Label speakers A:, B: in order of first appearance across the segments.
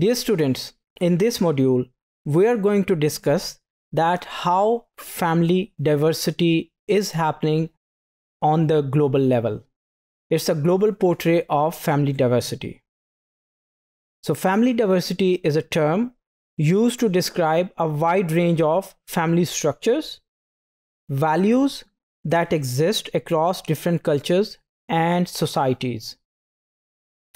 A: Dear students, in this module, we are going to discuss that how family diversity is happening on the global level. It's a global portrait of family diversity. So family diversity is a term used to describe a wide range of family structures, values that exist across different cultures and societies.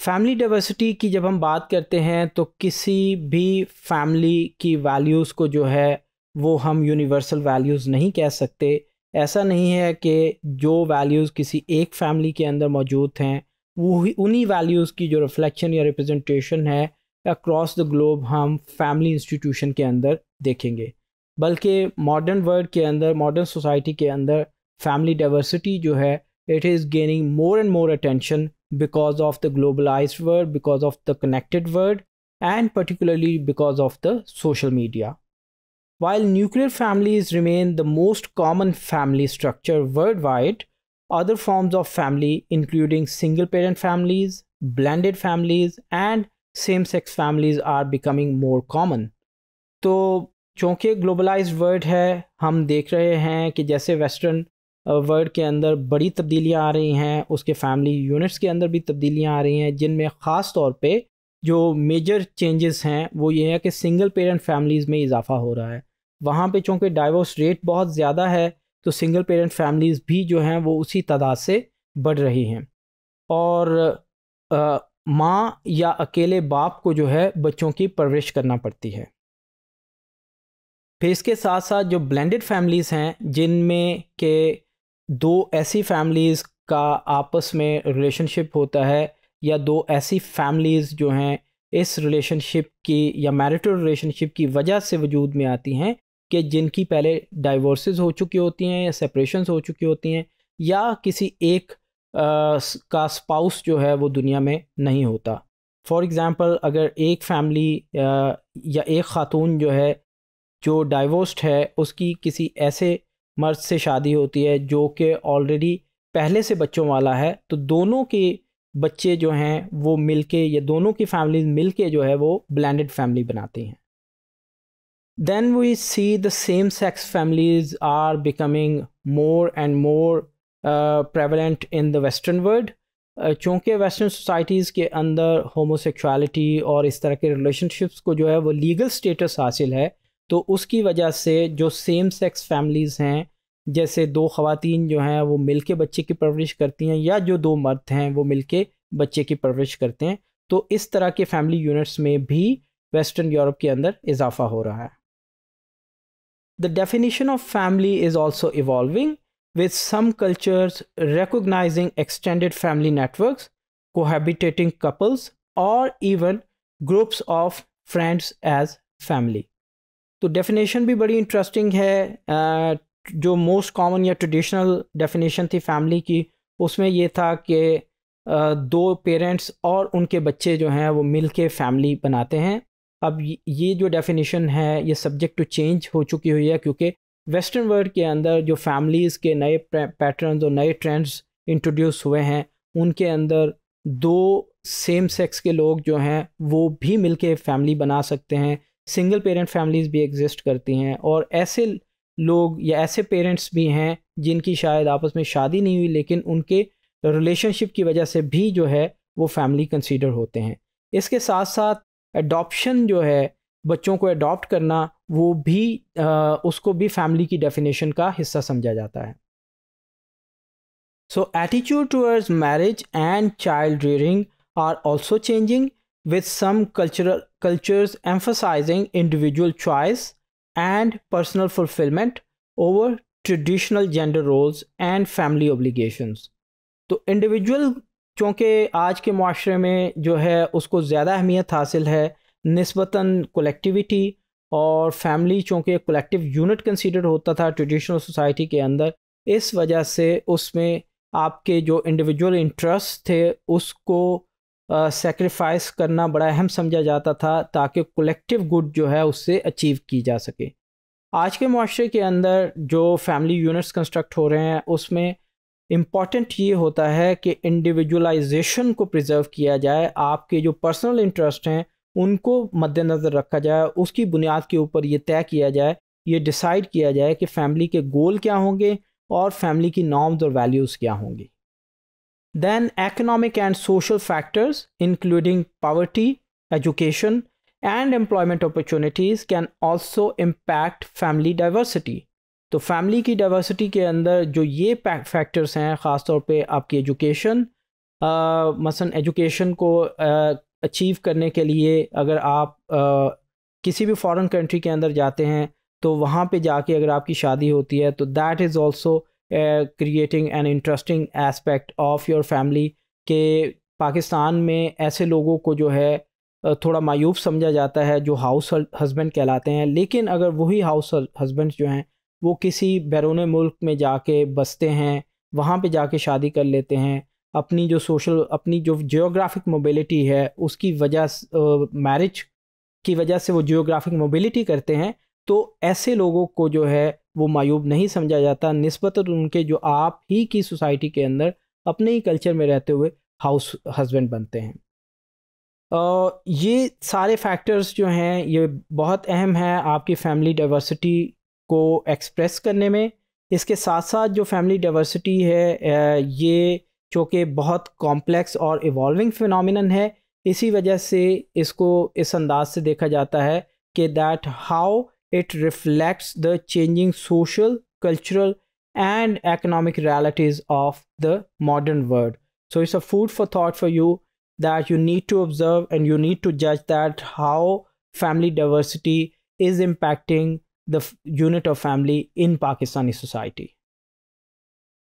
A: Family diversity की जब हम बात करते हैं तो किसी भी family की वैल्यूज़ को जो है वो हम यूनिवर्सल वैल्यूज़ नहीं कह सकते ऐसा नहीं है कि जो वैल्यूज़ किसी एक फैमिली के अंदर मौजूद हैं वो ही उन्हीं वैल्यूज़ की जो रिफ्लेक्शन या रिप्रेजेंटेशन है अक्रॉस द ग्लोब हम फैमिली इंस्टीट्यूशन के अंदर देखेंगे बल्कि मॉडर्न वर्ल्ड के अंदर मॉडर्न सोसाइटी के अंदर फैमिली डाइवर्सिटी जो है it is gaining more and more attention because of the globalized world, because of the connected world, and particularly because of the social media. While nuclear families remain the most common family structure worldwide, other forms of family, including single parent families, blended families, and same sex families, are becoming more common. So, चूँकि globalized world, है हम देख रहे हैं कि जैसे world के अंदर बड़ी तब्दीलियाँ आ रही हैं उसके फैमिली यूनिट्स के अंदर भी तब्दीलियाँ आ रही हैं जिनमें ख़ास तौर पे जो मेजर चेंजेस हैं वो ये है कि सिंगल पेरेंट फैमिलीज़ में इजाफा हो रहा है वहाँ पे चूँकि डाइवोर्स रेट बहुत ज़्यादा है तो सिंगल पेरेंट फैमिलीज़ भी जो हैं वो उसी तादाद से बढ़ रही हैं और माँ या अकेले बाप को जो है बच्चों की परवरिश करना पड़ती है फिर इसके साथ साथ जो ब्लेंडेड फैमिलीज़ हैं जिनमें के दो ऐसी फैमिलीज़ का आपस में रिलेशनशिप होता है या दो ऐसी फैमिलीज़ जो हैं इस रिलेशनशिप की या मैरिटल रिलेशनशिप की वजह से वजूद में आती हैं कि जिनकी पहले डाइवोर्सेज हो चुकी होती हैं या सेपरेशंस हो चुकी होती हैं या किसी एक आ, का स्पाउस जो है वो दुनिया में नहीं होता फॉर एग्ज़ाम्पल अगर एक फैमिली या एक ख़ातून जो है जो डाइवोर्स्ड है उसकी किसी ऐसे मर्द से शादी होती है जो कि ऑलरेडी पहले से बच्चों वाला है तो दोनों के बच्चे जो हैं वो मिल के या दोनों की फैमिली मिल के जो है वो ब्लेंडेड फैमिली बनाती हैं then we see the same sex families are becoming more and more prevalent in the western world चूँकि वेस्टर्न सोसाइटीज़ के अंदर होमोसेक्सुअलिटी और इस तरह के रिलेशनशिप्स को जो है वो लीगल स्टेटस हासिल है तो उसकी वजह से जो सेम सेक्स फैमिलीज़ हैं जैसे दो खातन जो हैं वो मिल के बच्चे की परवरिश करती हैं या जो दो मर्द हैं वो मिल के बच्चे की परवरिश करते हैं तो इस तरह के फैमिली यूनिट्स में भी वेस्टर्न यूरोप के अंदर इजाफा हो रहा है the definition of family is also evolving some some cultures extended family network networks, cohabitating couples और even groups of friends as family तो डेफिनेशन भी बड़ी इंटरेस्टिंग है जो मोस्ट कॉमन या ट्रेडिशनल डेफिनेशन थी फैमिली की उसमें ये था कि दो पेरेंट्स और उनके बच्चे जो हैं वो मिल के फैमिली बनाते हैं अब ये जो डेफिनेशन है ये सब्जेक्ट टू चेंज हो चुकी हुई है क्योंकि वेस्टर्न वर्ल्ड के अंदर जो फैमिलीज़ के नए पैटर्न और नए ट्रेंड्स इंट्रोड्यूस हुए हैं उनके अंदर दो सेम सेक्स के लोग जो हैं वो भी मिलके फैमिली बना सकते हैं सिंगल पेरेंट फैमिलीज़ भी एग्जिस्ट करती हैं और ऐसे लोग या ऐसे पेरेंट्स भी हैं जिनकी शायद आपस में शादी नहीं हुई लेकिन उनके रिलेशनशिप की वजह से भी जो है वो फैमिली कंसीडर होते हैं इसके साथ साथ एडॉप्शन जो है बच्चों को अडॉप्ट करना वो भी आ, उसको भी फैमिली की डेफिनेशन का हिस्सा समझा जाता है so attitude towards marriage and child rearing are also changing with some cultural cultures emphasizing individual choice and personal fulfillment over traditional gender roles and family obligations to individual kyunki aaj ke muashre mein jo hai usko zyada ahmiyat hasil hai nisbatan collectivity और family चूँकि collective unit consider होता था traditional society के अंदर इस वजह से उसमें आपके जो इंडिविजुअल इंटरेस्ट थे उसको सेक्रीफाइस करना बड़ा अहम समझा जाता था ताकि कलेक्टिव गुड जो है उससे अचीव की जा सके आज के माशरे के अंदर जो फैमिली यूनिट्स कंस्ट्रक्ट हो रहे हैं उसमें इम्पॉर्टेंट ये होता है कि इंडिविजुअलाइजेशन को प्रिजर्व किया जाए आपके जो पर्सनल इंटरेस्ट हैं उनको मद्देनज़र रखा जाए उसकी बुनियाद के ऊपर ये तय किया जाए ये डिसाइड किया जाए कि फैमिली के गोल क्या होंगे और फैमिली की नॉर्म्स और वैल्यूज़ क्या होंगी Then economic and social factors, including poverty, education, and employment opportunities can also impact family diversity. तो फैमिली की डाइवर्सिटी के अंदर जो ये फैक्टर्स हैं ख़ास तौर पे आपकी एजुकेशन मसलन एजुकेशन को अचीव करने के लिए अगर आप आ, किसी भी फॉरेन कंट्री के अंदर जाते हैं तो वहाँ पे जाके अगर आपकी शादी होती है तो that is also creating an interesting aspect of your family के पाकिस्तान में ऐसे लोगों को जो है थोड़ा मायूब समझा जाता है जो हाउस हस्बैंड कहलाते हैं लेकिन अगर वही हाउस हस्बैंड जो हैं वो किसी बैरून मुल्क में जाके बसते हैं वहाँ पे जाके शादी कर लेते हैं अपनी जो सोशल अपनी जो जियोग्राफिक मोबिलिटी है उसकी वजह मैरिज की वजह से वो जियोग्राफिक मोबिलिटी करते हैं तो ऐसे लोगों को जो है वो मायूब नहीं समझा जाता नस्बत उनके जो आप ही की सोसाइटी के अंदर अपने ही कल्चर में रहते हुए हाउस हस्बैंड बनते हैं ये सारे फैक्टर्स जो हैं ये बहुत अहम है आपकी फैमिली डाइवर्सिटी को एक्सप्रेस करने में इसके साथ साथ जो फैमिली डाइवर्सिटी है ये चूँकि बहुत कॉम्प्लेक्स और इवॉल्विंग फिनोमिनन है इसी वजह से इसको इस अंदाज से देखा जाता है कि that how it reflects the changing social, cultural, and economic realities of the modern world. So it's a food for thought for you that you need to observe and you need to judge that how family diversity is impacting the unit of family in Pakistani society.